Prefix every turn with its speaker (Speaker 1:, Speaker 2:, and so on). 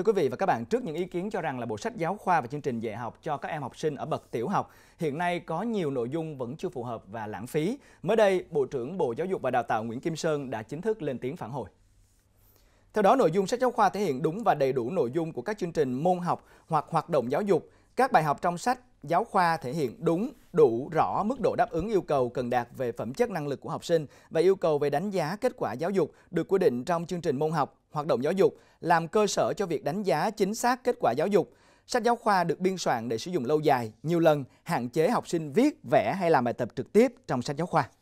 Speaker 1: Thưa quý vị và các bạn, trước những ý kiến cho rằng là bộ sách giáo khoa và chương trình dạy học cho các em học sinh ở bậc tiểu học hiện nay có nhiều nội dung vẫn chưa phù hợp và lãng phí, mới đây Bộ trưởng Bộ Giáo dục và Đào tạo Nguyễn Kim Sơn đã chính thức lên tiếng phản hồi. Theo đó, nội dung sách giáo khoa thể hiện đúng và đầy đủ nội dung của các chương trình môn học hoặc hoạt động giáo dục, các bài học trong sách giáo khoa thể hiện đúng, đủ, rõ mức độ đáp ứng yêu cầu cần đạt về phẩm chất năng lực của học sinh và yêu cầu về đánh giá kết quả giáo dục được quy định trong chương trình môn học, hoạt động giáo dục, làm cơ sở cho việc đánh giá chính xác kết quả giáo dục. Sách giáo khoa được biên soạn để sử dụng lâu dài, nhiều lần, hạn chế học sinh viết, vẽ hay làm bài tập trực tiếp trong sách giáo khoa.